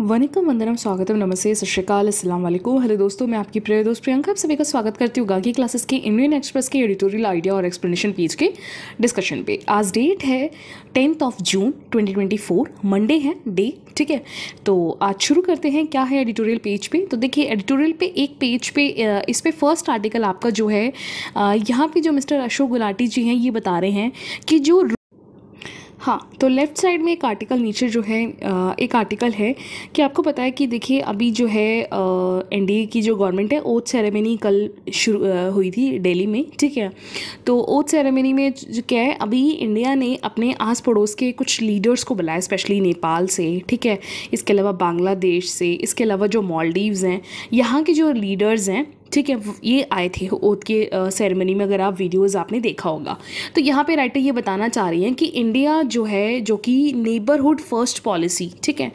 वनिकम वंदनम स्वागतम नमस्ते सत श्रीकाल वालेकुम हेलो दोस्तों मैं आपकी प्रिय दोस्त प्रियंका आप सभी का स्वागत करती हूँ गागी क्लासेस के इंडियन एक्सप्रेस के एडिटोरियल आइडिया और एक्सप्लेनेशन पेज के डिस्कशन पे आज डेट है टेंथ ऑफ जून 2024 मंडे है डे ठीक है तो आज शुरू करते हैं क्या है एडिटोरियल पेज पे तो देखिए एडिटोरियल पे एक पेज पे इस पर फर्स्ट आर्टिकल आपका जो है यहाँ पे जो मिस्टर अशोक गुलाटी जी हैं ये बता रहे हैं कि जो हाँ तो लेफ़्ट साइड में एक आर्टिकल नीचे जो है एक आर्टिकल है कि आपको पता है कि देखिए अभी जो है एन की जो गवर्नमेंट है ओथ सेरेमनी कल शुरू हुई थी दिल्ली में ठीक है तो ओथ सेरेमनी में जो क्या है अभी इंडिया ने अपने आस पड़ोस के कुछ लीडर्स को बुलाया स्पेशली नेपाल से ठीक है इसके अलावा बांग्लादेश से इसके अलावा जो मॉलडीव्स हैं यहाँ के जो लीडर्स हैं ठीक है ये आए थे ओथ के सेरेमनी में अगर आप वीडियोस आपने देखा होगा तो यहाँ पे राइटर ये बताना चाह रही हैं कि इंडिया जो है जो कि नेबरहुड फर्स्ट पॉलिसी ठीक है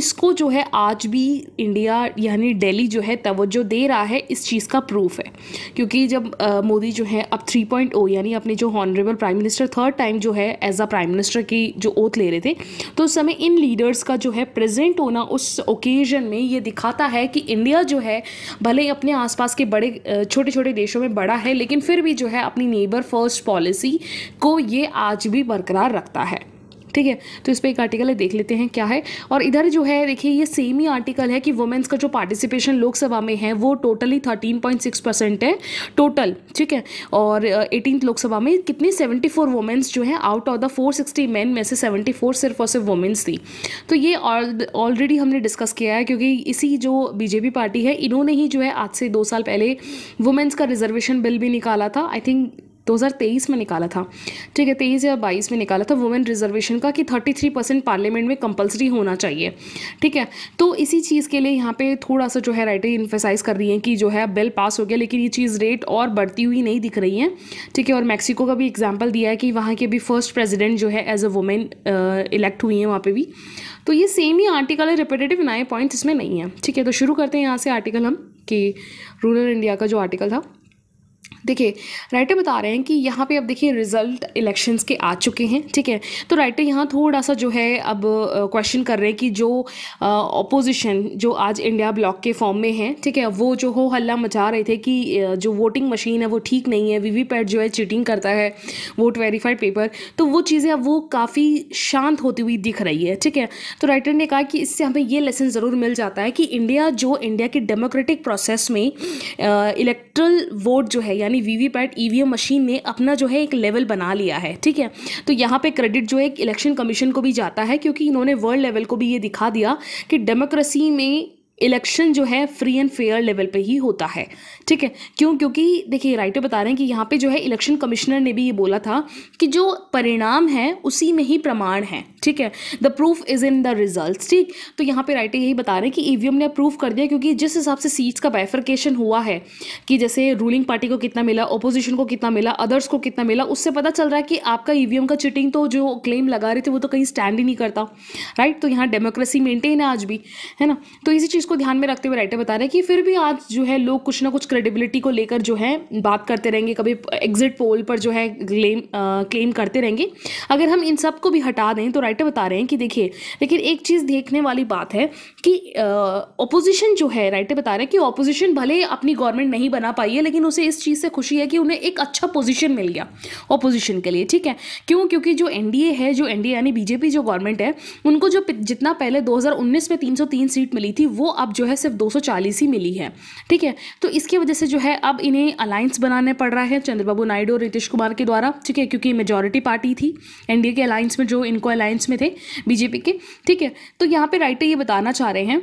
इसको जो है आज भी इंडिया यानी दिल्ली जो है तवज्जो दे रहा है इस चीज़ का प्रूफ है क्योंकि जब मोदी जो है अब थ्री पॉइंट ओ यानी अपने जो honourable prime minister third time जो है एज अ प्राइम मिनिस्टर की जो ओथ ले रहे थे तो उस समय इन लीडर्स का जो है प्रेजेंट होना उस ओकेजन में ये दिखाता है कि इंडिया जो है भले अपने आसपास के बड़े छोटे छोटे देशों में बड़ा है लेकिन फिर भी जो है अपनी नेबर फर्स्ट पॉलिसी को ये आज भी बरकरार रखता है ठीक है तो इस पर एक आर्टिकल है देख लेते हैं क्या है और इधर जो है देखिए ये सेम ही आर्टिकल है कि वुमेंस का जो पार्टिसिपेशन लोकसभा में है वो totally thirteen point six percent है टोटल ठीक है और एटीन लोकसभा में कितनी सेवेंटी फोर वुमेंस जो है out of the four sixty man में से सेवेंटी फोर सिर्फ और सिर्फ वुमेंस थी तो ये ऑलरेडी हमने डिस्कस किया है क्योंकि इसी जो बीजेपी पार्टी है इन्होंने ही जो है आज से दो साल पहले वुमेंस का रिजर्वेशन बिल भी निकाला था आई थिंक 2023 में निकाला था ठीक है तेईस या बाईस में निकाला था वुमेन रिजर्वेशन का कि 33 परसेंट पार्लियामेंट में कंपलसरी होना चाहिए ठीक है तो इसी चीज़ के लिए यहाँ पे थोड़ा सा जो है राइटर इन्फेसाइज कर रही हैं कि जो है बिल पास हो गया लेकिन ये चीज़ रेट और बढ़ती हुई नहीं दिख रही है ठीक है और मैक्सिको का भी एग्जाम्पल दिया है कि वहाँ के भी फर्स्ट प्रेजिडेंट जो है एज अ वुमेन इलेक्ट हुई हैं वहाँ पर भी तो ये सेम ही आर्टिकल है रिपेटेटिव नए पॉइंट्स इसमें नहीं है ठीक है तो शुरू करते हैं यहाँ से आर्टिकल हम कि रूरल इंडिया का जो आर्टिकल था देखिए राइटर बता रहे हैं कि यहाँ पे अब देखिए रिजल्ट इलेक्शंस के आ चुके हैं ठीक है तो राइटर यहाँ थोड़ा सा जो है अब क्वेश्चन कर रहे हैं कि जो ऑपोजिशन जो आज इंडिया ब्लॉक के फॉर्म में है ठीक है वो जो हो हल्ला मचा रहे थे कि जो वोटिंग मशीन है वो ठीक नहीं है वीवीपैट जो है चीटिंग करता है वोट वेरीफाइड पेपर तो वो चीज़ें अब वो काफ़ी शांत होती हुई दिख रही है ठीक है तो राइटर ने कहा कि इससे हमें ये लेसन ज़रूर मिल जाता है कि इंडिया जो इंडिया के डेमोक्रेटिक प्रोसेस में इलेक्ट्रल वोट जो है यानी यानी वीवीपैट ईवीएम मशीन ने अपना जो है एक लेवल बना लिया है ठीक है तो यहाँ पे क्रेडिट जो है इलेक्शन कमीशन को भी जाता है क्योंकि इन्होंने वर्ल्ड लेवल को भी ये दिखा दिया कि डेमोक्रेसी में इलेक्शन जो है फ्री एंड फेयर लेवल पे ही होता है ठीक है क्यों क्योंकि देखिए राइटर बता रहे हैं कि यहाँ पे जो है इलेक्शन कमिश्नर ने भी ये बोला था कि जो परिणाम है उसी में ही प्रमाण है ठीक है the proof is in the result ठीक तो यहाँ पे राइटर यही बता रहे हैं कि ईवीएम e ने अप्रूव कर दिया क्योंकि जिस हिसाब से सीट्स का बैफरकेशन हुआ है कि जैसे रूलिंग पार्टी को कितना मिला अपोजिशन को कितना मिला अदर्स को कितना मिला उससे पता चल रहा है कि आपका ईवीएम e का चिटिंग तो जो क्लेम लगा रहे थे वो तो कहीं स्टैंड ही नहीं करता राइट तो यहाँ डेमोक्रेसी मेंटेन है आज भी है ना तो इसी चीज़ चीज़ को ध्यान में रखते हुए राइटर बता रहे हैं कि फिर भी आज जो है लोग कुछ ना कुछ क्रेडिबिलिटी को लेकर जो है बात करते रहेंगे कभी एग्जिट पोल पर जो है क्लेम क्लेम करते रहेंगे अगर हम इन सब को भी हटा दें तो राइटर बता रहे हैं कि देखिए लेकिन एक चीज़ देखने वाली बात है कि ओपोजिशन जो है राइटर बता रहे हैं कि ओपोजिशन भले अपनी गवर्नमेंट नहीं बना पाई है लेकिन उसे इस चीज़ से खुशी है कि उन्हें एक अच्छा पोजिशन मिल गया ऑपोजिशन के लिए ठीक है क्यों क्योंकि जो एनडीए है जो एनडीए यानी बीजेपी जो गवर्नमेंट है उनको जो जितना पहले दो में 303 सीट मिली थी वो अब जो है सिर्फ 240 ही मिली है ठीक है तो इसकी वजह से जो है अब इन्हें अलायंस बनाने पड़ रहा है चंद्रबाबू नायडू और नीतीश कुमार के द्वारा ठीक है क्योंकि मेजोरिटी पार्टी थी एनडीए के अलायंस में जो इनको अलायंस में थे बीजेपी के ठीक है तो यहाँ पर राइटर ये बताना चाह रहे हैं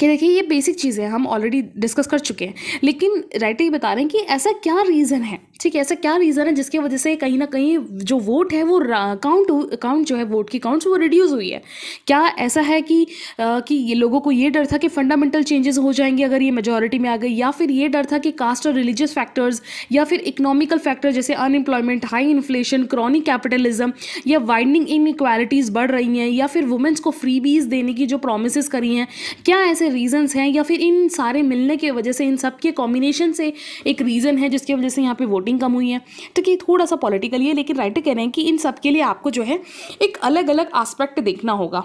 कि देखिए ये बेसिक चीज़ें हम ऑलरेडी डिस्कस कर चुके हैं लेकिन राइटर ये बता रहे हैं कि ऐसा क्या रीज़न है ठीक है ऐसा क्या रीज़न है जिसकी वजह से कहीं ना कहीं जो वोट है वो काउंट काउंट जो है वोट की काउंट वो रिड्यूस हुई है क्या ऐसा है कि आ, कि ये लोगों को ये डर था कि फंडामेंटल चेंजेस हो जाएंगे अगर ये मेजोरिटी में आ गई या फिर ये डर था कि कास्ट और रिलीजियस फैक्टर्स या फिर इकोनॉमिकल फैक्टर जैसे unemployment high inflation chronic capitalism या वाइडनिंग इनक्वालिटीज़ बढ़ रही हैं या फिर वुमेंस को फ्री देने की जो प्रोमिस करी हैं क्या ऐसे रीजंस हैं या फिर इन सारे मिलने के वजह से इन सब के कॉम्बिनेशन से एक रीज़न है जिसकी वजह से यहाँ पे वोटिंग कम हुई है तो कि थोड़ा सा पॉलिटिकली है लेकिन राइटर कह रहे हैं कि इन सब के लिए आपको जो है एक अलग अलग आस्पेक्ट देखना होगा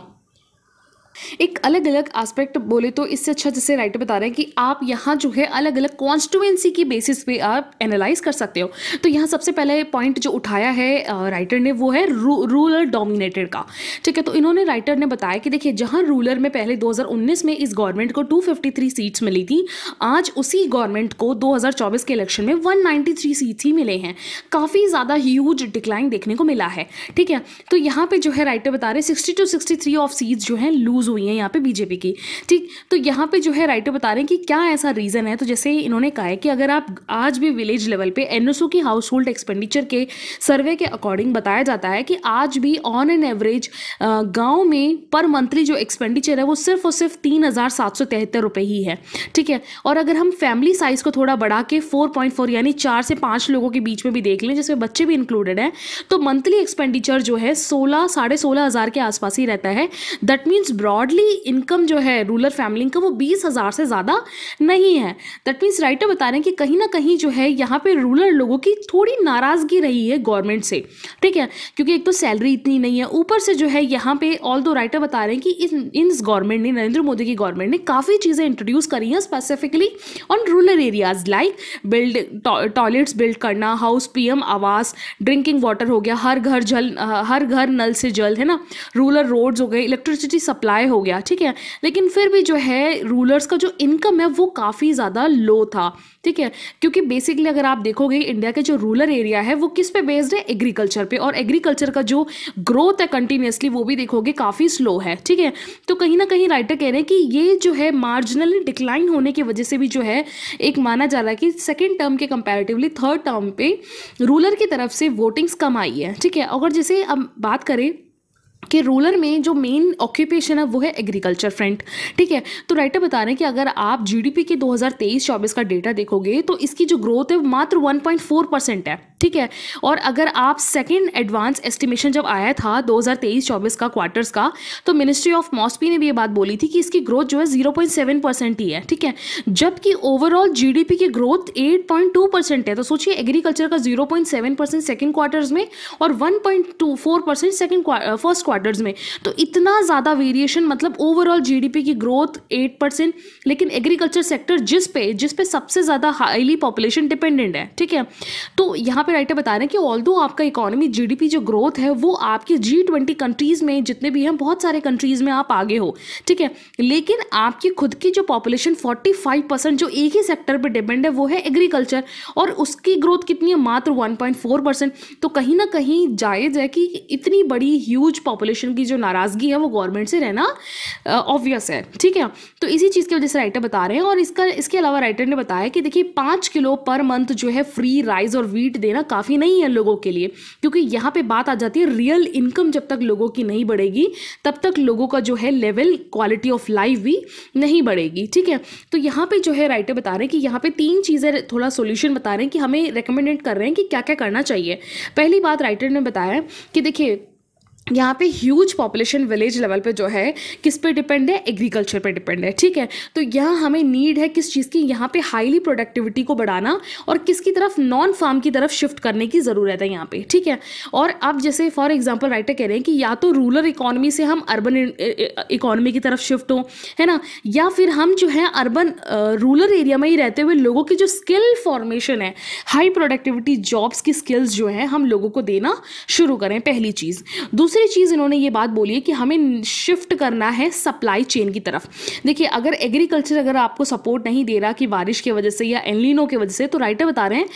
एक अलग अलग एस्पेक्ट बोले तो इससे अच्छा जैसे राइटर बता रहे हैं कि आप यहाँ जो है अलग अलग कॉन्स्टिट्यूएंसी की बेसिस पे आप एनालाइज कर सकते हो तो यहाँ सबसे पहले पॉइंट जो उठाया है राइटर ने वो है रू, डोमिनेटेड का ठीक है तो इन्होंने राइटर ने बताया कि देखिए जहाँ रूलर में पहले 2019 में इस गवर्नमेंट को 253 सीट्स मिली थी आज उसी गवर्नमेंट को 2024 के इलेक्शन में 193 सीट्स ही मिले हैं काफ़ी ज़्यादा ह्यूज डिक्लाइन देखने को मिला है ठीक है तो यहाँ पर जो है राइटर बता रहे sixty two sixty of seats जो हैं लूज यूज़ हुई हैं यहाँ पे बीजेपी की ठीक तो यहाँ पे जो है राइटर बता रहे हैं कि क्या ऐसा रीज़न है तो जैसे इन्होंने कहा है कि अगर आप आज भी विलेज लेवल पे एन की हाउस होल्ड एक्सपेंडिचर के सर्वे के अकॉर्डिंग बताया जाता है कि आज भी ऑन एन एवरेज गाँव में पर मंथली जो एक्सपेंडिचर है वो सिर्फ और सिर्फ तीन हज़ार ही है ठीक है और अगर हम फैमिली साइज़ को थोड़ा बढ़ा के फोर यानी चार से पाँच लोगों के बीच में भी देख लें जिसमें बच्चे भी इंक्लूडेड हैं तो मंथली एक्सपेंडिचर जो है सोलह साढ़े सोलह हज़ार के आसपास ही रहता है that means broad broadly income जो है रूरल फैमिली का वो बीस हज़ार से ज़्यादा नहीं है दैट मीन्स राइटर बता रहे हैं कि कहीं ना कहीं जो है यहाँ पे रूरल लोगों की थोड़ी नाराज़गी रही है गवर्नमेंट से ठीक है क्योंकि एक तो सैलरी इतनी नहीं है ऊपर से जो है यहाँ पे ऑल दो राइटर बता रहे हैं कि इन इस गवर्नमेंट ने नरेंद्र मोदी की गवर्नमेंट ने काफ़ी चीज़ें इंट्रोड्यूस करी हैं specifically on rural areas like build toilets build करना हाउस एम आवास ड्रिंकिंग वाटर हो गया हर घर जल हर घर नल से जल है ना रूरल रोड्स हो गए इलेक्ट्रिसिटी सप्लाई हाई हो गया ठीक है लेकिन फिर भी जो है रूलर्स का जो इनकम है वो काफ़ी ज़्यादा लो था ठीक है क्योंकि बेसिकली अगर आप देखोगे इंडिया के जो रूरल एरिया है वो किस पे बेस्ड है एग्रीकल्चर पे और एग्रीकल्चर का जो ग्रोथ है कंटिन्यूसली वो भी देखोगे काफ़ी स्लो है ठीक है तो कहीं ना कहीं राइटर कह रहे हैं कि ये जो है मार्जिनली डिक्लाइन होने की वजह से भी जो है एक माना जा रहा है कि सेकेंड टर्म के कंपेरेटिवली थर्ड टर्म पे रूलर की तरफ से वोटिंग्स कम आई है ठीक है अगर जैसे अब बात करें कि रूलर में जो मेन ऑक्यूपेशन है वो है एग्रीकल्चर फ्रंट ठीक है तो राइटर बता रहे हैं कि अगर आप जीडीपी के 2023-24 का डेटा देखोगे तो इसकी जो ग्रोथ है मात्र 1.4 परसेंट है ठीक है और अगर आप सेकेंड एडवांस एस्टिमेशन जब आया था 2023-24 का क्वार्टर्स का तो मिनिस्ट्री ऑफ मॉस्पी ने भी ये बात बोली थी कि इसकी ग्रोथ जो है 0.7 परसेंट ही है ठीक है जबकि ओवरऑल जीडीपी की ग्रोथ 8.2 परसेंट है तो सोचिए एग्रीकल्चर का 0.7 परसेंट सेकेंड क्वार्टर्स में और one percent second first quarters में तो इतना ज़्यादा वेरिएशन मतलब ओवरऑल जीडीपी की ग्रोथ एट परसेंट लेकिन एग्रीकल्चर सेक्टर जिस पे जिस पे सबसे ज़्यादा हाईली पॉपुलेशन डिपेंडेंट है ठीक है तो यहाँ पे राइटर बता रहे हैं कि ऑल आपका इकोनॉमी जीडीपी जो ग्रोथ है वो आपके जी ट्वेंटी कंट्रीज़ में जितने भी हैं बहुत सारे कंट्रीज़ में आप आगे हो ठीक है लेकिन आपकी खुद की जो पॉपुलेशन फोर्टी फाइव परसेंट जो एक ही सेक्टर पर डिपेंड है वो है एग्रीकल्चर और उसकी ग्रोथ कितनी है मात्र वन पॉइंट फोर परसेंट तो कहीं ना कहीं जायज़ है कि इतनी बड़ी ह्यूज पॉपुलेशन की जो नाराज़गी है वो गवर्नमेंट से रहना ऑब्वियस है ठीक है तो इसी चीज़ की वजह से राइटर बता रहे हैं और इसका इसके अलावा राइटर ने बताया कि देखिए पाँच किलो पर मंथ जो है फ्री राइस और वीट दे देना काफ़ी नहीं है लोगों के लिए क्योंकि यहाँ पे बात आ जाती है रियल इनकम जब तक लोगों की नहीं बढ़ेगी तब तक लोगों का जो है लेवल क्वालिटी ऑफ लाइफ भी नहीं बढ़ेगी ठीक है तो यहाँ पे जो है राइटर बता रहे हैं कि यहाँ पे तीन चीज़ें थोड़ा सोल्यूशन बता रहे हैं कि हमें रिकमेंडेड कर रहे हैं कि क्या क्या करना चाहिए पहली बात राइटर ने बताया कि देखिए यहाँ पे ह्यूज पॉपुलेशन विलेज लेवल पे जो है किस पे डिपेंड है एग्रीकल्चर पे डिपेंड है ठीक है तो यहाँ हमें नीड है किस चीज़ की यहाँ पे हाईली प्रोडक्टिविटी को बढ़ाना और किसकी तरफ नॉन फार्म की तरफ शिफ्ट करने की ज़रूरत है यहाँ पे ठीक है और अब जैसे फॉर एग्जांपल राइटर कह रहे हैं कि या तो रूरल इकोनॉमी से हम अर्बन इकोनॉमी की तरफ शिफ्ट हों है ना या फिर हम जो है अर्बन रूरल एरिया में ही रहते हुए लोगों की जो स्किल फॉर्मेशन है हाई प्रोडक्टिविटी जॉब्स की स्किल्स जो हैं हम लोगों को देना शुरू करें पहली चीज़ दूसरी दूसरी चीज़ इन्होंने ये बात बोली है कि हमें शिफ्ट करना है सप्लाई चेन की तरफ देखिए अगर एग्रीकल्चर अगर आपको सपोर्ट नहीं दे रहा कि बारिश की वजह से या एनलिनो की वजह से तो राइटर बता रहे हैं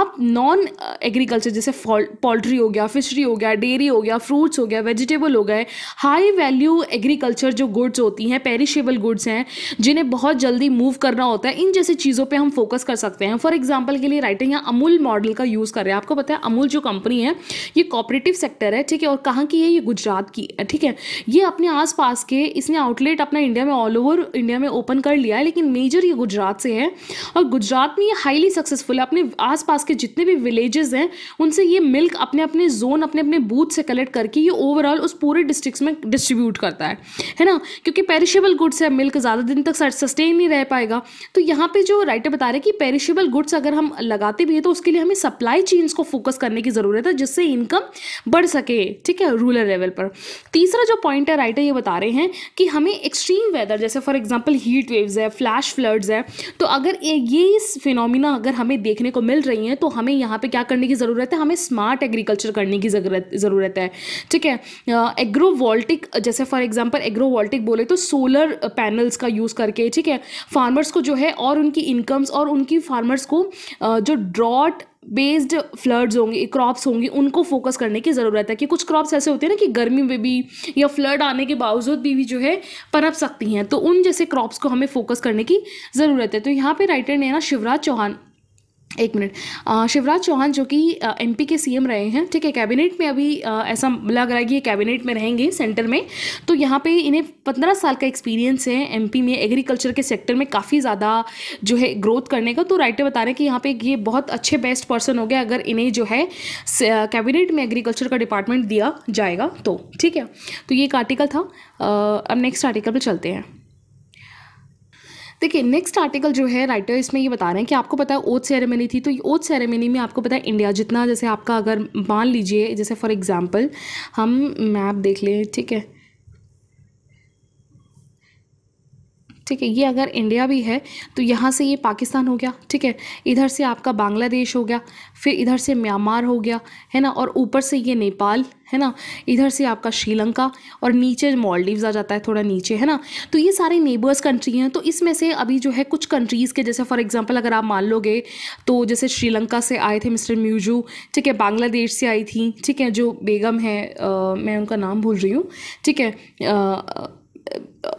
आप नॉन एग्रीकल्चर जैसे पोल्ट्री हो गया फिशरी हो गया डेयरी हो गया फ्रूट्स हो गया वेजिटेबल हो गए हाई वैल्यू एग्रीकल्चर जो गुड्स होती हैं पेरिशेबल गुड्स हैं जिन्हें बहुत जल्दी मूव करना होता है इन जैसी चीज़ों पर हम फोकस कर सकते हैं फॉर एग्जाम्पल के लिए राइटर यहाँ अमूल मॉडल का यूज़ कर रहे हैं आपको पता है अमूल जो कंपनी है ये कॉपरेटिव सेक्टर है ठीक है और कहाँ की है ये गुजरात की ठीक है ये अपने आसपास के इसने आउटलेट अपना इंडिया में ऑल ओवर इंडिया में ओपन कर लिया है लेकिन मेजर ये गुजरात से है और गुजरात में ये हाईली सक्सेसफुल है अपने आसपास के जितने भी विलेजेस हैं उनसे ये मिल्क अपने अपने जोन अपने अपने बूथ से कलेक्ट करके ये ओवरऑल उस पूरे डिस्ट्रिक्ट में डिस्ट्रीब्यूट करता है है ना क्योंकि पेरिशेबल गुड्स है मिल्क ज़्यादा दिन तक सस्टेन नहीं रह पाएगा तो यहाँ पर जो राइटर बता रहे हैं कि पेरिशेबल गुड्स अगर हम लगाते भी हैं तो उसके लिए हमें सप्लाई चेन्स को फोकस करने की ज़रूरत है जिससे इनकम बढ़ सके ठीक है रूल मॉलिक्यूलर लेवल पर तीसरा जो पॉइंट है राइटर ये बता रहे हैं कि हमें एक्सट्रीम वेदर जैसे फॉर एग्जाम्पल हीट वेव्स है फ्लैश फ्लड्स है तो अगर ये फिनोमिना अगर हमें देखने को मिल रही हैं तो हमें यहाँ पर क्या करने की ज़रूरत है हमें स्मार्ट एग्रीकल्चर करने की ज़रूरत है ठीक है एग्रोवोल्टिक जैसे फॉर एग्जाम्पल एग्रोवोल्टिक बोले तो सोलर पैनल्स का यूज़ करके ठीक है फार्मर्स को जो है और उनकी इनकम्स और उनकी फार्मर्स को जो ड्रॉट बेस्ड फ्लड्स होंगे क्रॉप्स होंगी उनको फोकस करने की ज़रूरत है कि कुछ क्रॉप्स ऐसे होते हैं ना कि गर्मी में भी या फ्लड आने के बावजूद भी, भी जो है पनप सकती हैं तो उन जैसे क्रॉप्स को हमें फोकस करने की ज़रूरत है तो यहाँ पे राइटर ने ना शिवराज चौहान एक मिनट शिवराज चौहान जो कि एमपी के सीएम रहे हैं ठीक है कैबिनेट में अभी आ, ऐसा लग रहा है कि ये कैबिनेट में रहेंगे सेंटर में तो यहाँ पे इन्हें पंद्रह साल का एक्सपीरियंस है एमपी में एग्रीकल्चर के सेक्टर में काफ़ी ज़्यादा जो है ग्रोथ करने का तो राइटर बता रहे हैं कि यहाँ पे ये बहुत अच्छे बेस्ट पर्सन हो गए अगर इन्हें जो है कैबिनेट में एग्रीकल्चर का डिपार्टमेंट दिया जाएगा तो ठीक है तो ये एक आर्टिकल था आ, अब नेक्स्ट आर्टिकल पर चलते हैं देखिए नेक्स्ट आर्टिकल जो है राइटर इसमें ये बता रहे हैं कि आपको पता है ओथ सेरेमनी थी तो ओथ सेरेमनी में आपको पता है इंडिया जितना जैसे आपका अगर मान लीजिए जैसे फॉर एग्ज़ाम्पल हम मैप देख लें ठीक है ठीक है ये अगर इंडिया भी है तो यहाँ से ये पाकिस्तान हो गया ठीक है इधर से आपका बांग्लादेश हो गया फिर इधर से म्यांमार हो गया है ना और ऊपर से ये नेपाल है ना इधर से आपका श्रीलंका और नीचे मॉलडीव्स आ जाता है थोड़ा नीचे है ना तो ये सारे नेबर्स कंट्री हैं तो इसमें से अभी जो है कुछ कंट्रीज़ के जैसे फॉर एग्जांपल अगर आप मान लोगे तो जैसे श्रीलंका से आए थे मिस्टर म्यूजू ठीक है बांग्लादेश से आई थी ठीक है जो बेगम है आ, मैं उनका नाम भूल रही हूँ ठीक है आ,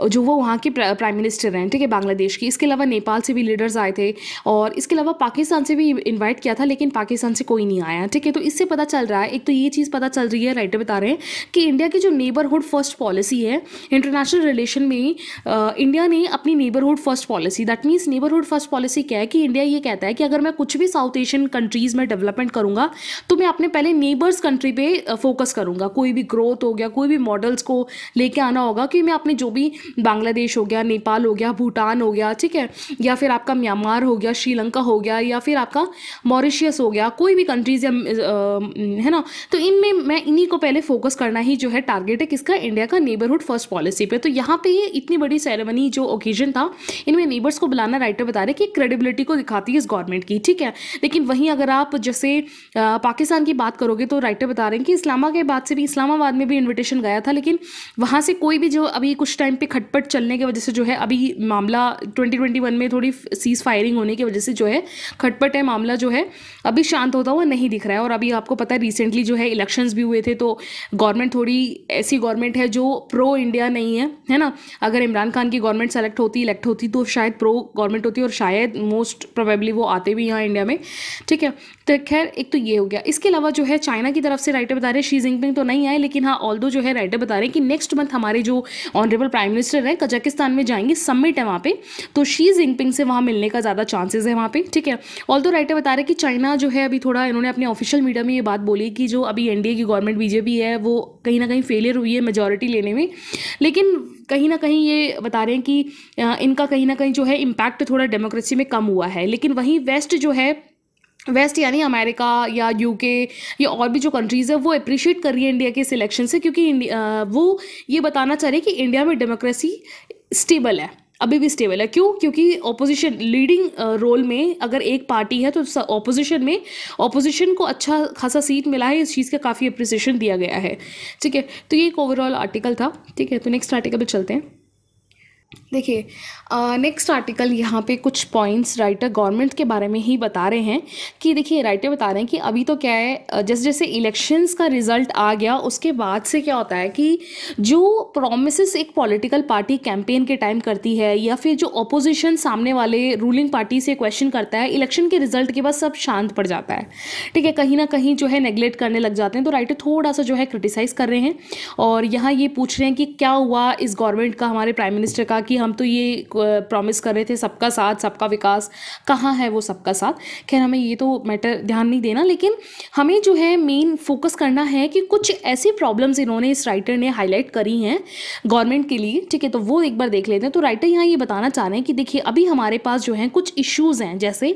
जो वो वहाँ के प्राइम मिनिस्टर हैं ठीक है बांग्लादेश की इसके अलावा नेपाल से भी लीडर्स आए थे और इसके अलावा पाकिस्तान से भी इन्वाइट किया था लेकिन पाकिस्तान से कोई नहीं आया ठीक है तो इससे पता चल रहा है एक तो ये चीज़ पता चल रही है राइटर बता रहे हैं कि इंडिया की जो नेबरहुड फर्स्ट पॉलिसी है इंटरनेशनल रिलेशन में इंडिया ने अपनी neighbourhood first policy that means neighbourhood first policy क्या है कि इंडिया ये कहता है कि अगर मैं कुछ भी साउथ एशियन कंट्रीज़ में डेवलपमेंट करूँगा तो मैं अपने पहले नेबर्स कंट्री पर फोकस करूँगा कोई भी ग्रोथ हो गया कोई भी मॉडल्स को लेके आना होगा कि मैं अपने जो भी बांग्लादेश हो गया नेपाल हो गया भूटान हो गया ठीक है या फिर आपका म्यांमार हो गया श्रीलंका हो गया या फिर आपका मॉरिशियस हो गया कोई भी कंट्रीज़ या है ना तो इनमें मैं इन्हीं को पहले फोकस करना ही जो है टारगेट है किसका इंडिया का नेबरहुड फर्स्ट पॉलिसी पर तो यहाँ पर ये इतनी बड़ी सेरेमनी जो ओकेजन था इनमें नेबर्स को बुलाना राइटर बता रहे कि क्रेडिबिलिटी को दिखाती है इस गवर्नमेंट की ठीक है लेकिन वहीं अगर आप जैसे पाकिस्तान की बात करोगे तो राइटर बता रहे हैं कि इस्लामा के बाद से भी इस्लामाबाद में भी इन्विटेशन गया था लेकिन वहाँ से कोई भी जो अभी कुछ कुछ टाइम पे खटपट चलने की वजह से जो है अभी मामला 2021 में थोड़ी सीज फायरिंग होने की वजह से जो है खटपट है मामला जो है अभी शांत होता हुआ नहीं दिख रहा है और अभी आपको पता है रिसेंटली जो है इलेक्शंस भी हुए थे तो गवर्नमेंट थोड़ी ऐसी गवर्नमेंट है जो प्रो इंडिया नहीं है है ना अगर इमरान खान की गवर्नमेंट सेलेक्ट होती इलेक्ट होती तो शायद प्रो गवर्नमेंट होती और शायद मोस्ट प्रोबेबली वो आते भी यहाँ इंडिया में ठीक है तो खैर एक तो ये हो गया इसके अलावा जो है चाइना की तरफ से राइटर बता रहे हैं शी जिनपिंग तो नहीं आए लेकिन हाँ ऑल जो है राइटर बता रहे हैं कि नेक्स्ट मंथ हमारे जो ऑनरेबल प्राइम मिनिस्टर हैं कजाकिस्तान में जाएंगे समिट है वहाँ पे तो शी जिनपिंग से वहाँ मिलने का ज़्यादा चांसेज है वहाँ पे ठीक है ऑल राइटर बता रहे हैं कि चाइना जो है अभी थोड़ा इन्होंने अपने ऑफिशियल मीडिया में ये बात बोली कि जो अभी एन की गवर्नमेंट बीजेपी है वो कहीं ना कहीं फेलियर हुई है मेजोरिटी लेने में लेकिन कहीं ना कहीं ये बता रहे हैं कि इनका कहीं ना कहीं जो है इम्पैक्ट थोड़ा डेमोक्रेसी में कम हुआ है लेकिन वहीं वेस्ट जो है वेस्ट यानी अमेरिका या यूके या और भी जो कंट्रीज़ है वो अप्रिशिएट कर रही है इंडिया के इस इलेक्शन से क्योंकि वो ये बताना चाह रही है कि इंडिया में डेमोक्रेसी स्टेबल है अभी भी स्टेबल है क्यों क्योंकि ऑपोजिशन लीडिंग रोल में अगर एक पार्टी है तो ओपोजिशन में ओपोजिशन को अच्छा खासा सीट मिला है इस चीज़ का काफ़ी अप्रिसिएशन दिया गया है ठीक है तो ये एक ओवरऑल आर्टिकल था ठीक है तो नेक्स्ट आर्टिकल पर चलते हैं देखिए नेक्स्ट आर्टिकल यहाँ पे कुछ पॉइंट्स राइटर गवर्नमेंट के बारे में ही बता रहे हैं कि देखिए राइटर बता रहे हैं कि अभी तो क्या है जैसे जैसे इलेक्शंस का रिजल्ट आ गया उसके बाद से क्या होता है कि जो प्रोमिस एक पॉलिटिकल पार्टी कैंपेन के टाइम करती है या फिर जो अपोजिशन सामने वाले रूलिंग पार्टी से क्वेश्चन करता है इलेक्शन के रिजल्ट के बाद सब शांत पड़ जाता है ठीक है कहीं ना कहीं जो है नेग्लेक्ट करने लग जाते हैं तो राइटर थोड़ा सा जो है क्रिटिसाइज़ कर रहे हैं और यहाँ ये पूछ रहे हैं कि क्या हुआ इस गवर्नमेंट का हमारे प्राइम मिनिस्टर का का कि हम तो ये प्रॉमिस कर रहे थे सबका साथ सबका विकास कहाँ है वो सबका साथ खैर हमें ये तो मैटर ध्यान नहीं देना लेकिन हमें जो है मेन फोकस करना है कि कुछ ऐसी प्रॉब्लम्स इन्होंने इस राइटर ने हाईलाइट करी हैं गवर्नमेंट के लिए ठीक है तो वो एक बार देख लेते हैं तो राइटर यहाँ ये बताना चाह रहे हैं कि देखिए अभी हमारे पास जो है कुछ इश्यूज़ हैं जैसे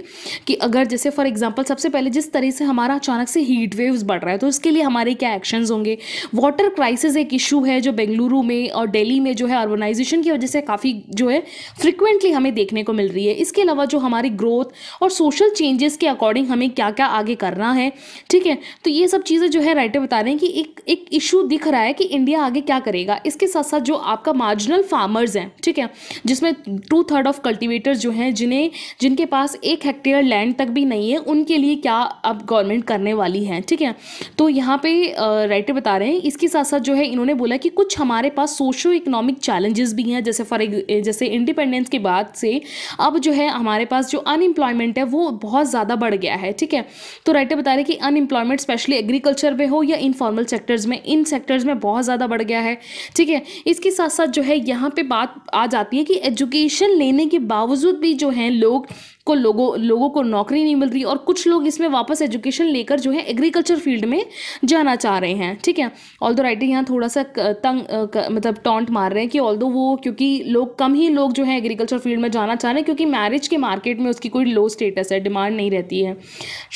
कि अगर जैसे फॉर एग्जाम्पल सबसे पहले जिस तरह से हमारा अचानक से हीट वेव्स बढ़ रहा है तो इसके लिए हमारे क्या एक्शंस होंगे वाटर क्राइसिस एक इशू है जो बेंगलुरु में और दिल्ली में जो है ऑर्गेनाइजेशन की वजह से काफ़ी जो है फ्रिक्वेंटली हमें देखने को मिल रही है इसके अलावा जो हमारी ग्रोथ और सोशल चेंजेस के अकॉर्डिंग हमें क्या क्या आगे करना है ठीक है तो ये सब चीज़ें जो है राइटर बता रहे हैं कि एक एक इशू दिख रहा है कि इंडिया आगे क्या करेगा इसके साथ साथ जो आपका मार्जिनल फार्मर्स हैं ठीक है जिसमें टू थर्ड ऑफ कल्टिवेटर्स जो हैं जिन्हें जिनके पास एक हेक्टेयर लैंड तक भी नहीं है उनके लिए क्या अब गवर्नमेंट करने वाली है ठीक है तो यहाँ पे राइटर बता रहे हैं इसके साथ साथ जो है इन्होंने बोला कि कुछ हमारे पास सोशो इकोनॉमिक चैलेंजेस भी हैं जैसे फॉर फॉर जैसे इंडिपेंडेंस के बाद से अब जो है हमारे पास जो अनएम्प्लॉयमेंट है वो बहुत ज़्यादा बढ़ गया है ठीक है तो राइटर बता रहे कि अनएम्प्लॉयमेंट स्पेशली एग्रीकल्चर में हो या इनफॉर्मल सेक्टर्स में इन सेक्टर्स में बहुत ज़्यादा बढ़ गया है ठीक है इसके साथ साथ जो है यहाँ पर बात आ जाती है कि एजुकेशन लेने के बावजूद भी जो है लोग को लोगों लोगों को नौकरी नहीं मिल रही और कुछ लोग इसमें वापस एजुकेशन लेकर जो है एग्रीकल्चर फील्ड में जाना चाह रहे हैं ठीक है ऑल दो राइटर यहाँ थोड़ा सा तंग मतलब टॉन्ट मार रहे हैं कि ऑल दो वो क्योंकि लोग कम ही लोग जो है एग्रीकल्चर फील्ड में जाना चाह रहे हैं क्योंकि मैरिज के मार्केट में उसकी कोई लो स्टेटस है डिमांड नहीं रहती है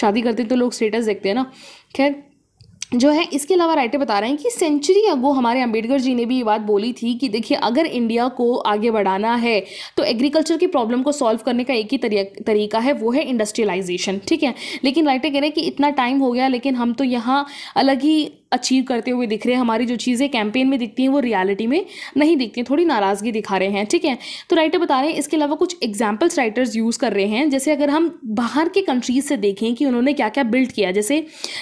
शादी करते तो लोग स्टेटस देखते हैं ना खैर जो है इसके अलावा राइटर बता रहे हैं कि सेंचुरी अगो हमारे अंबेडकर जी ने भी ये बात बोली थी कि देखिए अगर इंडिया को आगे बढ़ाना है तो एग्रीकल्चर की प्रॉब्लम को सॉल्व करने का एक ही तरीका है वो है इंडस्ट्रियलाइजेशन ठीक है लेकिन राइटर कह रहे हैं कि इतना टाइम हो गया लेकिन हम तो यहाँ अलग ही अचीव करते हुए दिख रहे हैं हमारी जो चीज़ें कैंपेन में दिखती हैं वो रियलिटी में नहीं दिखती हैं थोड़ी नाराज़गी दिखा रहे हैं ठीक है तो राइटर बता रहे हैं इसके अलावा कुछ एग्जाम्पल्स राइटर्स यूज़ कर रहे हैं जैसे अगर हम बाहर के कंट्रीज से देखें कि उन्होंने क्या क्या बिल्ड किया जैसे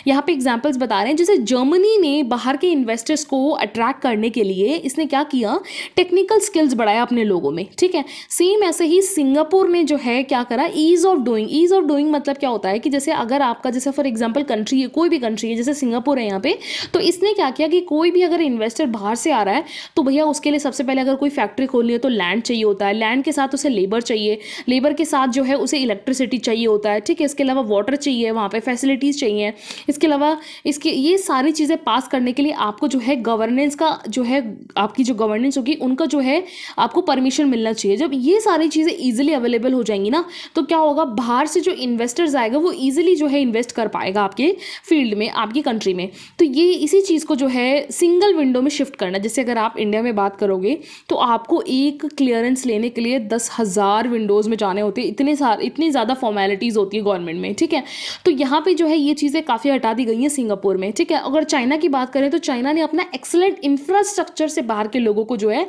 यहाँ पर एग्जाम्पल्स बता रहे हैं जैसे जर्मनी ने बाहर के इन्वेस्टर्स को अट्रैक्ट करने के लिए इसने क्या किया टेक्निकल स्किल्स बढ़ाया अपने लोगों में ठीक है सेम ऐसे ही सिंगापुर ने जो है क्या करा ease of doing ease of doing मतलब क्या होता है कि जैसे अगर आपका जैसे फॉर एग्जाम्पल कंट्री है कोई भी कंट्री है जैसे सिंगापुर है यहाँ पे तो इसने क्या किया कि कोई भी अगर इन्वेस्टर बाहर से आ रहा है तो भैया उसके लिए सबसे पहले अगर कोई फैक्ट्री खोलनी है तो लैंड चाहिए होता है लैंड के साथ उसे लेबर चाहिए लेबर के साथ जो है उसे इलेक्ट्रिसिटी चाहिए होता है ठीक है इसके अलावा वाटर चाहिए वहाँ पर फैसिलिटीज़ चाहिए इसके अलावा इसके ये सारी चीज़ें पास करने के लिए आपको जो है गवर्नेंस का जो है आपकी जो गवर्नेंस होगी उनका जो है आपको परमिशन मिलना चाहिए जब ये सारी चीज़ें ईजिली अवेलेबल हो जाएंगी ना तो क्या होगा बाहर से जो इन्वेस्टर्स आएगा वो ईजिली जो है इन्वेस्ट कर पाएगा आपके फील्ड में आपकी कंट्री में तो ये इसी इसी चीज़ को जो है सिंगल विंडो में शिफ्ट करना जैसे अगर आप इंडिया में बात करोगे तो आपको एक क्लियरेंस लेने के लिए दस हज़ार विंडोज़ में जाने होते इतने सार इतनी ज़्यादा फॉर्मेलिटीज़ होती है गवर्नमेंट में ठीक है तो यहाँ पर जो है ये चीज़ें काफ़ी हटा दी गई हैं सिंगापुर में ठीक है अगर चाइना की बात करें तो चाइना ने अपना एक्सलेंट इंफ्रास्ट्रक्चर से बाहर के लोगों को जो है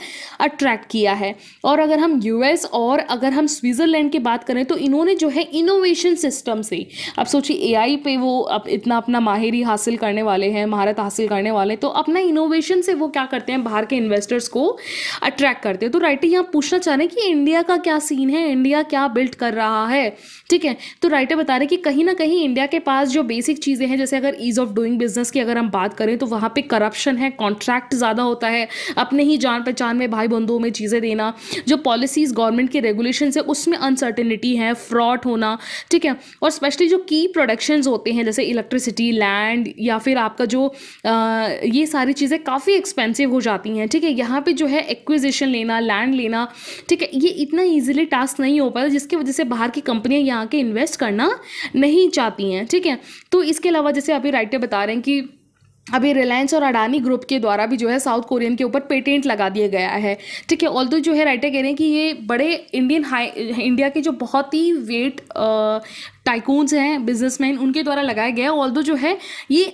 अट्रैक्ट किया है और अगर हम यूएस और अगर हम स्विट्ज़रलैंड की बात करें तो इन्होंने जो है इनोवेशन सिस्टम से अब सोचिए ए पे वो अब इतना अपना माहिरी हासिल करने वाले हैं महारत हासिल करने वाले तो अपना इनोवेशन से वो क्या करते हैं बाहर के इन्वेस्टर्स को अट्रैक्ट करते हैं तो राइटर यहाँ पूछना चाह रहे हैं कि इंडिया का क्या सीन है इंडिया क्या बिल्ड कर रहा है ठीक है तो राइटर बता रहे कि कहीं ना कहीं इंडिया के पास जो बेसिक चीज़ें हैं जैसे अगर ईज ऑफ डूइंग बिजनेस की अगर हम बात करें तो वहाँ पर करप्शन है कॉन्ट्रैक्ट ज़्यादा होता है अपने ही जान पहचान में भाई बंधुओं में चीज़ें देना जो पॉलिसीज़ गवर्नमेंट की रेगुलेशन है उसमें अनसर्टेनिटी है फ्रॉड होना ठीक है और स्पेशली जो की प्रोडक्शंस होते हैं जैसे इलेक्ट्रिसिटी लैंड या फिर आपका जो ये सारी चीज़ें काफ़ी एक्सपेंसिव हो जाती हैं ठीक है यहाँ पे जो है एक्विजिशन लेना लैंड लेना ठीक है ये इतना ईजिली टास्क नहीं हो पाता जिसकी वजह से बाहर की कंपनियाँ यहाँ के इन्वेस्ट करना नहीं चाहती हैं ठीक है तो इसके अलावा जैसे अभी राइटर बता रहे हैं कि अभी रिलायंस और अडानी ग्रुप के द्वारा भी जो है साउथ कोरियन के ऊपर पेटेंट लगा दिया गया है ठीक है ऑल तो जो है राइटर कह रहे हैं कि ये बड़े इंडियन हाई इंडिया के जो बहुत ही वेट टाइकून्स हैं बिजनेसमैन उनके द्वारा लगाया गया ऑल जो है ये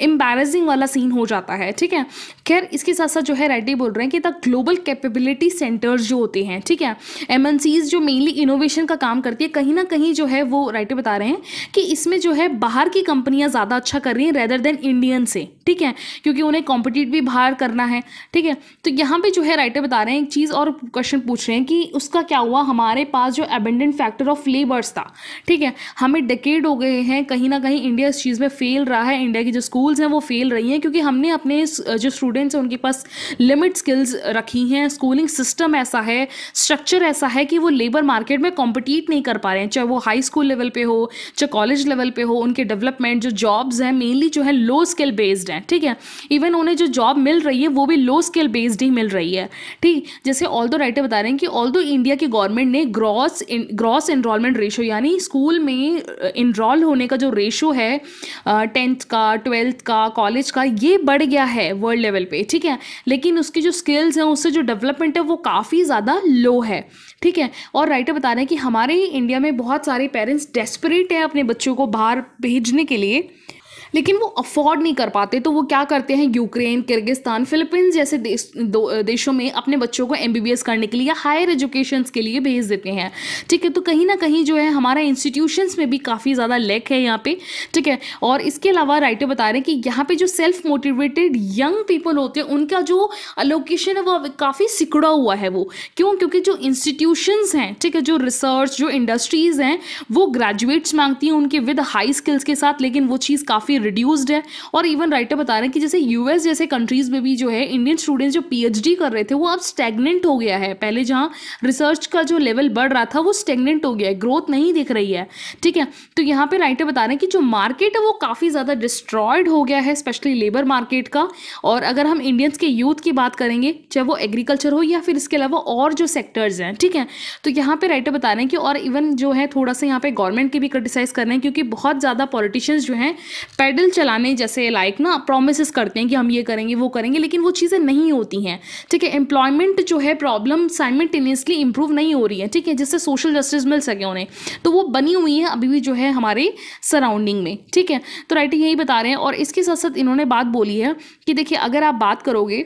एम्बेरसिंग uh, वाला सीन हो जाता है ठीक है खैर इसके साथ साथ जो है रेड्डी बोल रहे हैं कि द ग्लोबल कैपेबिलिटी सेंटर्स जो होते हैं ठीक है एम जो मेनली इनोवेशन का काम करती है कहीं ना कहीं जो है वो राइटर बता रहे हैं कि इसमें जो है बाहर की कंपनियां ज़्यादा अच्छा कर रही हैं रेदर देन इंडियन से ठीक है क्योंकि उन्हें कॉम्पिटिट भी बाहर करना है ठीक है तो यहाँ पर जो है राइटर बता रहे हैं एक चीज़ और क्वेश्चन पूछ रहे हैं कि उसका क्या हुआ हमारे पास जो एबेंडेंट फैक्टर ऑफ लेबर्स था ठीक है है हमें डेकेड हो गए हैं कहीं ना कहीं इंडिया इस चीज़ में फेल रहा है इंडिया की जो स्कूल्स हैं वो फेल रही हैं क्योंकि हमने अपने जो स्टूडेंट्स हैं उनके पास लिमिट स्किल्स रखी हैं स्कूलिंग सिस्टम ऐसा है स्ट्रक्चर ऐसा है कि वो लेबर मार्केट में कॉम्पिटिट नहीं कर पा रहे हैं चाहे वो हाई स्कूल लेवल पर हो चाहे कॉलेज लेवल पर हो उनके डेवलपमेंट जो जॉब्स हैं मेनली जो है लो स्किल बेस्ड हैं ठीक है इवन उन्हें जो जॉब मिल रही है वो भी लो स्किल बेस्ड ही मिल रही है ठीक जैसे ऑल दो राइटर बता रहे हैं कि ऑल दो इंडिया की गवर्नमेंट ने ग्रॉस ग्रॉस एनरोलमेंट रेशो यानी स्कूल में इनरोल होने का जो रेशो है टेंथ का ट्वेल्थ का कॉलेज का ये बढ़ गया है वर्ल्ड लेवल पे ठीक है लेकिन उसकी जो स्किल्स हैं उससे जो डेवलपमेंट है वो काफ़ी ज़्यादा लो है ठीक है और राइटर बता रहे हैं कि हमारे इंडिया में बहुत सारे पेरेंट्स डेस्परेट हैं अपने बच्चों को बाहर भेजने के लिए लेकिन वो अफोर्ड नहीं कर पाते तो वो क्या करते हैं यूक्रेन किर्गिस्तान फिलीपींस जैसे देश देशों में अपने बच्चों को एम करने के लिए हायर एजुकेशन के लिए भेज देते हैं ठीक है तो कहीं ना कहीं जो है हमारा इंस्टीट्यूशंस में भी काफ़ी ज़्यादा लेक है यहाँ पे ठीक है और इसके अलावा राइटर बता रहे हैं कि यहाँ पे जो सेल्फ मोटिवेटेड यंग पीपल होते हैं उनका जो अलोकेशन है वो काफ़ी सिकुड़ा हुआ है वो क्यों क्योंकि जो इंस्टीट्यूशंस हैं ठीक है जो रिसर्च जो इंडस्ट्रीज़ हैं वो ग्रेजुएट्स मांगती हैं उनके विद हाई स्किल्स के साथ लेकिन वो चीज़ काफ़ी रिड्यूस्ड है और इवन राइटर बता रहे हैं कि जैसे यूएस जैसे कंट्रीज में भी जो है इंडियन स्टूडेंट्स जो पीएचडी कर रहे थे वो अब स्टेगनेंट हो गया है पहले जहाँ रिसर्च का जो लेवल बढ़ रहा था वो स्टेगनेंट हो गया है ग्रोथ नहीं दिख रही है ठीक है तो यहाँ पर राइटर बता रहे हैं कि जो मार्केट है वो काफ़ी ज़्यादा डिस्ट्रॉयड हो गया है स्पेशली लेबर मार्केट का और अगर हम इंडियंस के यूथ की बात करेंगे चाहे वो एग्रीकल्चर हो या फिर इसके अलावा और जो सेक्टर्स हैं ठीक है तो यहाँ पर राइटर बता रहे हैं कि और इवन जो है थोड़ा सा यहाँ पे गवर्नमेंट की भी क्रिटिसाइज़ कर रहे हैं क्योंकि बहुत ज़्यादा पॉलिटिशियंस जो हैं पेडल चलाने जैसे लाइक ना प्रोमिस करते हैं कि हम ये करेंगे वो करेंगे लेकिन वो चीज़ें नहीं होती हैं ठीक है एम्प्लॉयमेंट जो है प्रॉब्लम साइमल्टेनियसली इंप्रूव नहीं हो रही है ठीक है जिससे सोशल जस्टिस मिल सके उन्हें तो वो बनी हुई है अभी भी जो है हमारे सराउंडिंग में ठीक है तो राइटिंग यही बता रहे हैं और इसके साथ साथ इन्होंने बात बोली है कि देखिए अगर आप बात करोगे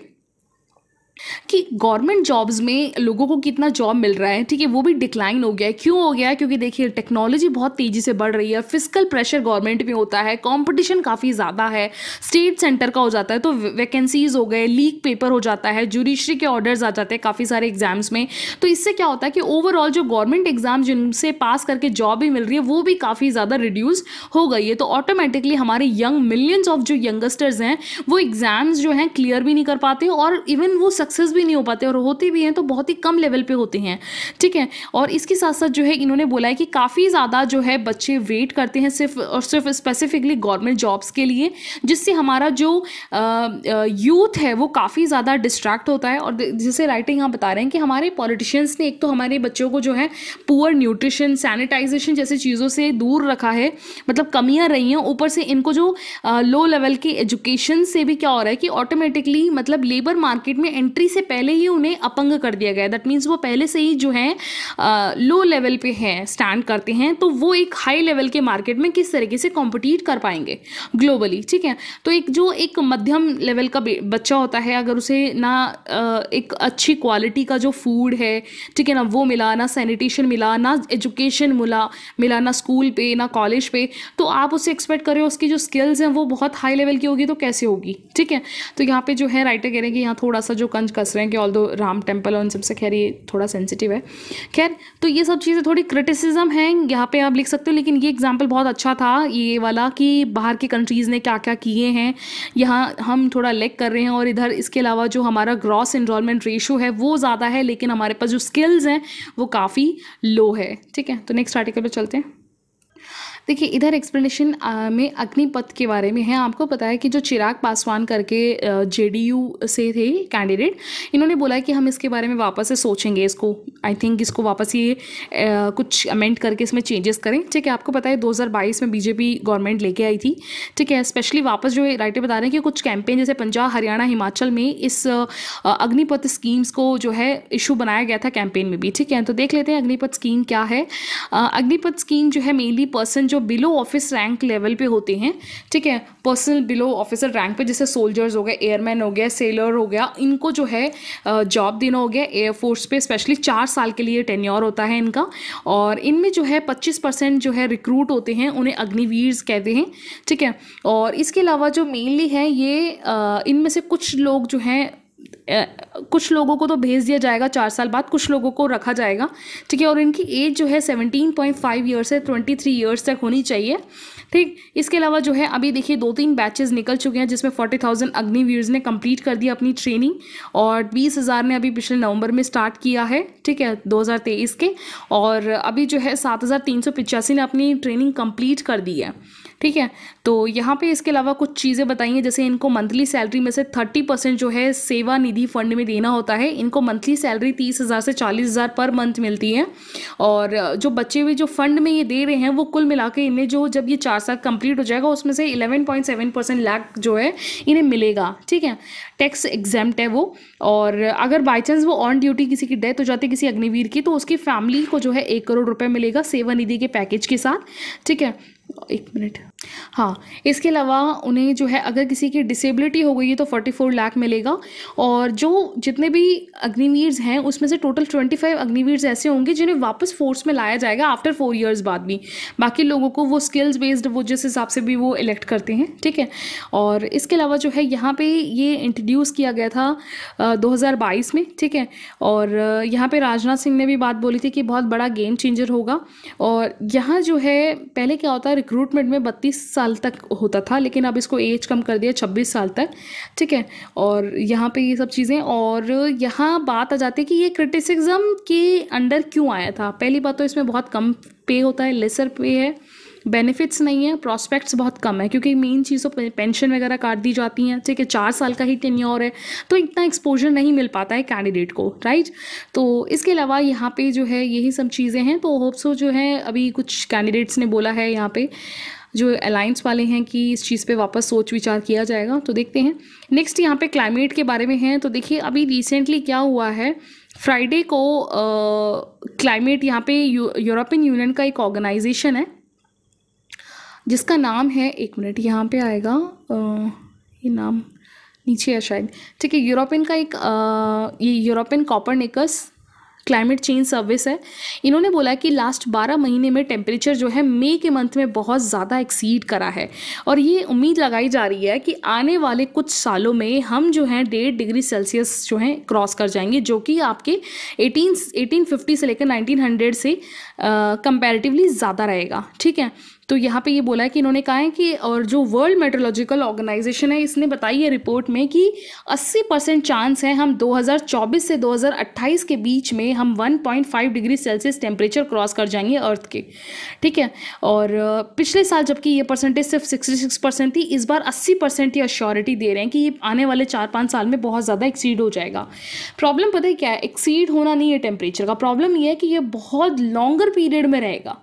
कि गवर्नमेंट जॉब्स में लोगों को कितना जॉब मिल रहा है ठीक है वो भी डिक्लाइन हो गया है क्यों हो गया है क्योंकि देखिए टेक्नोलॉजी बहुत तेज़ी से बढ़ रही है फिजिकल प्रेशर गवर्नमेंट में होता है कंपटीशन काफ़ी ज़्यादा है स्टेट सेंटर का हो जाता है तो वैकेंसीज हो गए लीक पेपर हो जाता है जुडिशरी के ऑर्डर्स आ जाते हैं काफ़ी सारे एग्जाम्स में तो इससे क्या होता है कि ओवरऑल जो गवर्नमेंट एग्जाम जिनसे पास करके जॉब भी मिल रही है वो भी काफ़ी ज़्यादा रिड्यूस हो गई है तो ऑटोमेटिकली हमारे यंग मिलियंस ऑफ जो यंगस्टर्स हैं वो एग्ज़ाम्स जो हैं क्लियर भी नहीं कर पाते और इवन वो सक्सेस भी नहीं हो पाते और होते भी हैं तो बहुत ही कम लेवल पर होते हैं ठीक है और इसके साथ साथ जो है इन्होंने बोला है कि काफ़ी ज़्यादा जो है बच्चे वेट करते हैं सिर्फ और सिर्फ स्पेसिफिकली गवर्नमेंट जॉब्स के लिए जिससे हमारा जो यूथ है वो काफ़ी ज़्यादा डिस्ट्रैक्ट होता है और जैसे राइटिंग यहाँ बता रहे हैं कि हमारे पॉलिटिशियंस ने एक तो हमारे बच्चों को जो है पुअर न्यूट्रिशन सैनिटाइजेशन जैसी चीज़ों से दूर रखा है मतलब कमियाँ रही हैं ऊपर से इनको जो लो लेवल के एजुकेशन से भी क्या हो रहा है कि ऑटोमेटिकली मतलब लेबर मार्केट में एंट्री से पहले ही उन्हें अपंग कर दिया गया दैट मीन्स वो पहले से ही जो है लो लेवल पे हैं स्टैंड करते हैं तो वो एक हाई लेवल के मार्केट में किस तरीके से कॉम्पिटिट कर पाएंगे ग्लोबली ठीक है तो एक जो एक मध्यम लेवल का बच्चा होता है अगर उसे ना एक अच्छी क्वालिटी का जो फूड है ठीक है ना वो मिला ना सैनिटेशन मिला ना एजुकेशन मिला मिला ना स्कूल पे ना कॉलेज पे तो आप उसे एक्सपेक्ट करें उसकी जो स्किल्स हैं वो बहुत हाई लेवल की होगी तो कैसे होगी ठीक है तो यहाँ पे जो है राइटर कह रहे हैं कि यहाँ थोड़ा सा जो कन तंज कस रहे हैं कि ऑल दो राम टेम्पल और उन सबसे खैर ये थोड़ा सेंसिटिव है खैर तो ये सब चीज़ें थोड़ी क्रिटिसिज्म है यहाँ पे आप लिख सकते हो लेकिन ये एग्जाम्पल बहुत अच्छा था ये वाला कि बाहर की कंट्रीज़ ने क्या क्या किए हैं यहाँ हम थोड़ा लेक कर रहे हैं और इधर इसके अलावा जो हमारा ग्रॉस इनरोलमेंट रेशो है वो ज़्यादा है लेकिन हमारे पास जो स्किल्स हैं वो काफ़ी लो है ठीक है तो नेक्स्ट आर्टिकल पर चलते हैं देखिए इधर एक्सप्लेनेशन में अग्निपथ के बारे में है आपको पता है कि जो चिराग पासवान करके जे से थे कैंडिडेट इन्होंने बोला कि हम इसके बारे में वापस से सोचेंगे इसको आई थिंक इसको वापस ये कुछ अमेंड करके इसमें चेंजेस करें ठीक है आपको पता है दो में बीजेपी गवर्नमेंट लेके आई थी ठीक है स्पेशली वापस जो राइटर बता रहे हैं कि कुछ कैंपेन जैसे पंजाब हरियाणा हिमाचल में इस अग्निपथ स्कीम्स को जो है इशू बनाया गया था कैंपेन में भी ठीक है तो देख लेते हैं अग्निपथ स्कीम क्या है अग्निपथ स्कीम जो है मेनली पर्सन जो जो बिलो ऑफिस रैंक लेवल पे होते हैं ठीक है पर्सनल बिलो ऑफिसर रैंक पे जैसे सोल्जर्स हो गए एयरमैन हो गया सेलर हो गया इनको जो है जॉब देना हो गया एयरफोर्स पे स्पेशली चार साल के लिए टेन्योर होता है इनका और इनमें जो है पच्चीस परसेंट जो है रिक्रूट होते हैं उन्हें अग्निवीर कहते हैं ठीक है और इसके अलावा जो मेनली है ये इनमें से कुछ लोग जो हैं कुछ लोगों को तो भेज दिया जाएगा चार साल बाद कुछ लोगों को रखा जाएगा ठीक है और इनकी एज जो है सेवनटीन पॉइंट फाइव ईयर्स है ट्वेंटी थ्री ईयर्स तक होनी चाहिए ठीक इसके अलावा जो है अभी देखिए दो तीन बैचेस निकल चुके हैं जिसमें फोर्टी थाउजेंड अग्निवीर्स ने कंप्लीट कर दी अपनी ट्रेनिंग और बीस हज़ार ने अभी पिछले नवंबर में स्टार्ट किया है ठीक है दो हज़ार तेईस के और अभी जो है सात हज़ार तीन सौ पिचासी ने अपनी ट्रेनिंग कंप्लीट कर दी है ठीक है तो यहाँ पे इसके अलावा कुछ चीज़ें बताइए जैसे इनको मंथली सैलरी में से थर्टी परसेंट जो है सेवा निधि फंड में देना होता है इनको मंथली सैलरी तीस हज़ार से चालीस हज़ार पर मंथ मिलती है और जो बचे हुए जो फंड में ये दे रहे हैं वो कुल मिला के इन्हें जो जब ये चार साल कंप्लीट हो जाएगा उसमें से eleven point seven percent lakh जो है इन्हें मिलेगा ठीक है टैक्स एग्जाम्ट है वो और अगर बाई चांस वो ऑन ड्यूटी किसी की डेथ हो जाती है किसी अग्निवीर की तो उसकी फैमिली को जो है एक करोड़ रुपये मिलेगा सेवा निधि के पैकेज के साथ ठीक है एक मिनट हाँ इसके अलावा उन्हें जो है अगर किसी की डिसेबिलिटी हो गई है तो 44 फोर लाख मिलेगा और जो जितने भी अग्निवीर्स हैं उसमें से टोटल ट्वेंटी फाइव अग्निवीर्स ऐसे होंगे जिन्हें वापस फोर्स में लाया जाएगा आफ्टर फोर ईयर्स बाद भी बाकी लोगों को वो स्किल्स बेस्ड वो जिस हिसाब से भी वो इलेक्ट करते हैं ठीक है और इसके अलावा जो है यहाँ पर ये इंट्रोड्यूस किया गया था दो हज़ार बाईस में ठीक है और यहाँ पर राजनाथ सिंह ने भी बात बोली थी कि बहुत बड़ा गेम चेंजर होगा और यहाँ जो है पहले क्या होता है रिक्रूटमेंट में बत्तीस तीस साल तक होता था लेकिन अब इसको एज कम कर दिया छब्बीस साल तक ठीक है और यहाँ पे ये सब चीज़ें और यहाँ बात आ जाती है कि ये क्रिटिसिज्म के अंडर क्यों आया था पहली बात तो इसमें बहुत कम पे होता है लेसर पे है बेनिफिट्स नहीं है प्रॉस्पेक्ट्स बहुत कम है क्योंकि मेन चीज़ों पे, पेंशन वगैरह काट दी जाती हैं ठीक है चार साल का ही टेन्य है तो इतना एक्सपोजर नहीं मिल पाता है कैंडिडेट को राइट तो इसके अलावा यहाँ पे जो है यही सब चीज़ें हैं तो होप्सो जो है अभी कुछ कैंडिडेट्स ने बोला है यहाँ पे जो अलायंस वाले हैं कि इस चीज़ पे वापस सोच विचार किया जाएगा तो देखते हैं नेक्स्ट यहाँ पे क्लाइमेट के बारे में है तो देखिए अभी रिसेंटली क्या हुआ है फ्राइडे को क्लाइमेट यहाँ पे यूरोपियन यूनियन का एक ऑर्गेनाइजेशन है जिसका नाम है एक मिनट यहाँ पे आएगा आ, ये नाम नीचे है शायद ठीक है यूरोपियन का एक आ, ये European copper climate change service है इन्होंने बोला कि लास्ट 12 महीने में टेम्परेचर जो है मई के मंथ में बहुत ज़्यादा एक्सीड करा है और ये उम्मीद लगाई जा रही है कि आने वाले कुछ सालों में हम जो हैं डेढ़ डिग्री सेल्सियस जो है क्रॉस कर जाएंगे जो कि आपके 18 1850 से लेकर 1900 से कंपैरेटिवली ज़्यादा रहेगा ठीक है तो यहाँ पे ये बोला है कि इन्होंने कहा है कि और जो वर्ल्ड मेट्रोलॉजिकल ऑर्गेनाइजेशन है इसने बताई है रिपोर्ट में कि 80 परसेंट चांस है हम 2024 से 2028 के बीच में हम 1.5 डिग्री सेल्सियस टेम्परेचर क्रॉस कर जाएंगे अर्थ के ठीक है और पिछले साल जबकि ये परसेंटेज सिर्फ सिक्सटी परसेंट थी इस बार अस्सी परसेंट अश्योरिटी दे रहे हैं कि ये आने वाले चार पाँच साल में बहुत ज़्यादा एक्सीड हो जाएगा प्रॉब्लम पता है क्या है एक्सीड होना नहीं है टेम्परेचर का प्रॉब्लम ये है कि ये बहुत लॉन्गर पीरियड में रहेगा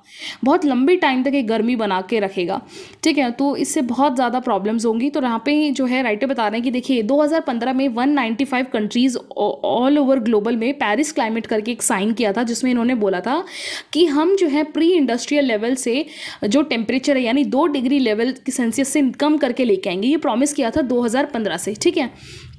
बहुत लंबे टाइम तक ये गर्मी भी बना के रखेगा ठीक है तो इससे बहुत ज़्यादा प्रॉब्लम्स होंगी तो यहाँ पे जो है राइटर बता रहे हैं कि देखिए 2015 में 195 कंट्रीज़ ऑल ओवर ग्लोबल में पेरिस क्लाइमेट करके एक साइन किया था जिसमें इन्होंने बोला था कि हम जो है प्री इंडस्ट्रियल लेवल से जो टेम्परेचर है यानी दो डिग्री लेवल की सेंसियस से कम करके लेके आएंगे ये प्रॉमिस किया था दो से ठीक है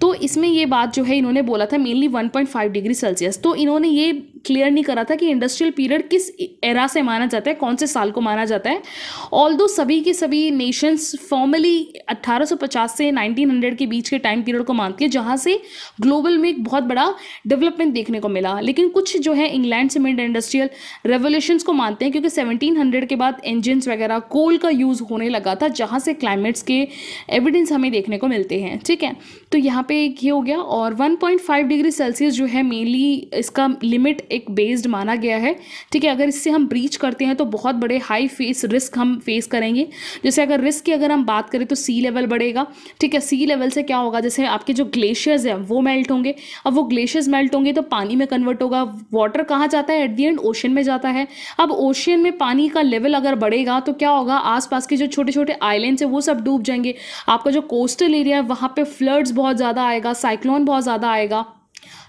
तो इसमें ये बात जो है इन्होंने बोला था मेनली 1.5 डिग्री सेल्सियस तो इन्होंने ये क्लियर नहीं करा था कि इंडस्ट्रियल पीरियड किस एरा से माना जाता है कौन से साल को माना जाता है ऑल सभी के सभी नेशंस फॉर्मली 1850 से 1900 के बीच के टाइम पीरियड को मानती है जहाँ से ग्लोबल में एक बहुत बड़ा डेवलपमेंट देखने को मिला लेकिन कुछ जो है इंग्लैंड सीमेंट इंडस्ट्रियल रेवोल्यूशन को मानते हैं क्योंकि सेवनटीन के बाद इंजिनस वगैरह कोल का यूज़ होने लगा था जहाँ से क्लाइमेट्स के एविडेंस हमें देखने को मिलते हैं ठीक है तो यहाँ यहाँ पे एक ये हो गया और 1.5 डिग्री सेल्सियस जो है मेनली इसका लिमिट एक बेस्ड माना गया है ठीक है अगर इससे हम ब्रीच करते हैं तो बहुत बड़े हाई फेस रिस्क हम फेस करेंगे जैसे अगर रिस्क की अगर हम बात करें तो सी लेवल बढ़ेगा ठीक है सी लेवल से क्या होगा जैसे आपके जो ग्लेशियर्स हैं वो मेल्ट होंगे अब वो ग्लेशियर्स मेल्ट होंगे तो पानी में कन्वर्ट होगा वाटर कहाँ जाता है एट दी एंड ओशन में जाता है अब ओशियन में पानी का लेवल अगर बढ़ेगा तो क्या होगा आसपास के जो छोटे छोटे आइलैंड्स हैं वो सब डूब जाएंगे आपका जो कोस्टल एरिया है वहाँ पर फ्लड्स बहुत ज़्यादा ज़्यादा आएगा साइक्लोन बहुत ज़्यादा आएगा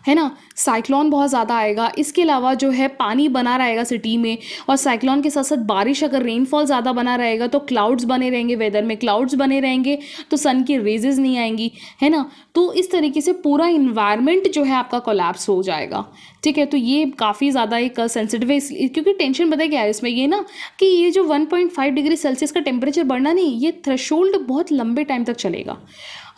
है ना साइक्लोन बहुत ज़्यादा आएगा इसके अलावा जो है पानी बना रहेगा सिटी में और साइक्लोन के साथ साथ बारिश अगर रेनफॉल ज़्यादा बना रहेगा तो क्लाउड्स बने रहेंगे वेदर में क्लाउड्स बने रहेंगे तो सन की रेजेज़ नहीं आएंगी है ना तो इस तरीके से पूरा इन्वायरमेंट जो है आपका कोलैप्स हो जाएगा ठीक है तो ये काफ़ी ज़्यादा एक सेंसिटिव है इसलिए क्योंकि टेंशन बताया गया है इसमें ये ना कि ये जो 1.5 डिग्री सेल्सियस का टेम्परेचर बढ़ना नहीं ये थ्रेशोल्ड बहुत लंबे टाइम तक चलेगा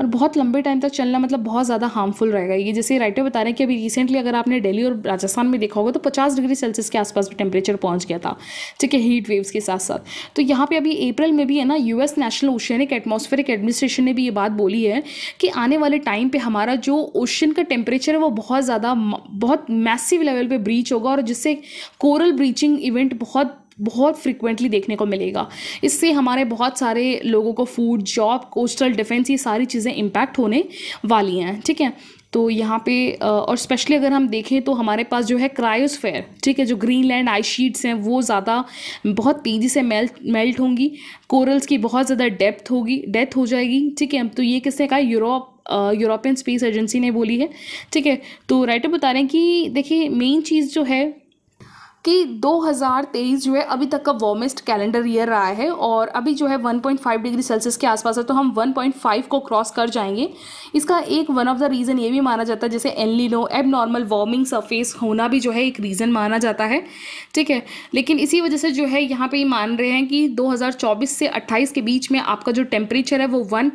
और बहुत लंबे टाइम तक चलना मतलब बहुत ज़्यादा हार्मफुल रहेगा ये जैसे राइटर बता रहे हैं कि अभी रिसेंटली अगर आपने दिल्ली और राजस्थान में देखा होगा तो 50 डिग्री सेल्सियस के आसपास भी टेम्परेचर पहुंच गया था ठीक है हीट वेव्स के साथ साथ तो यहाँ पे अभी अप्रैल में भी है ना US national oceanic atmospheric administration ने भी ये बात बोली है कि आने वाले टाइम पर हमारा जो ओशन का टेम्परेचर है वो बहुत ज़्यादा बहुत मैस मैसिव लेवल पे ब्रीच होगा और जिससे कोरल ब्रीचिंग इवेंट बहुत बहुत फ्रिक्वेंटली देखने को मिलेगा इससे हमारे बहुत सारे लोगों को फूड जॉब कोस्टल डिफेंस ये सारी चीज़ें इम्पैक्ट होने वाली हैं ठीक है तो यहाँ पे और स्पेशली अगर हम देखें तो हमारे पास जो है क्रायोस्फेयर ठीक है जो ग्रीनलैंड आइस शीट्स हैं वो ज़्यादा बहुत तेज़ी से मेल्ट मेल्ट होंगी कोरल्स की बहुत ज़्यादा डेप्थ होगी डेथ हो जाएगी ठीक है तो ये किसने कहा यूरोप यूरोपियन स्पेस एजेंसी ने बोली है ठीक है तो राइटर बता रहे हैं कि देखिए मेन चीज़ जो है कि 2023 जो है अभी तक का वार्मेस्ट कैलेंडर ईयर रहा है और अभी जो है 1.5 डिग्री सेल्सियस के आसपास है तो हम 1.5 को क्रॉस कर जाएंगे इसका एक वन ऑफ द रीज़न ये भी माना जाता है जैसे एनलिनो एब नॉर्मल वार्मिंग सरफेस होना भी जो है एक रीज़न माना जाता है ठीक है लेकिन इसी वजह से जो है यहाँ पर मान रहे हैं कि दो से अट्ठाईस के बीच में आपका जो टेम्परेचर है वो वन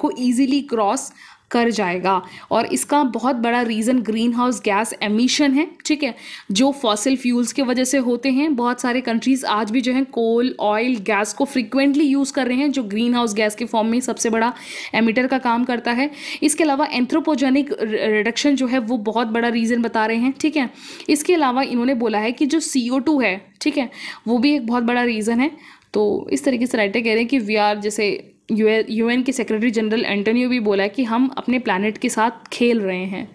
को ईजिली क्रॉस कर जाएगा और इसका बहुत बड़ा reason greenhouse gas emission है ठीक है जो फॉसिल फ्यूल्स के वजह से होते हैं बहुत सारे कंट्रीज़ आज भी जो है कोल ऑयल गैस को फ्रिक्वेंटली यूज़ कर रहे हैं जो ग्रीन हाउस गैस के फॉर्म में सबसे बड़ा एमिटर का काम करता है इसके अलावा एंथ्रोपोजेनिक रिडक्शन जो है वो बहुत बड़ा रीज़न बता रहे हैं ठीक है इसके अलावा इन्होंने बोला है कि जो सी है ठीक है वो भी एक बहुत बड़ा रीज़न है तो इस तरीके से राइटर कह रहे हैं कि वी आर जैसे यू यूएन के सेक्रेटरी जनरल एंटोनियो भी बोला है कि हम अपने प्लानट के साथ खेल रहे हैं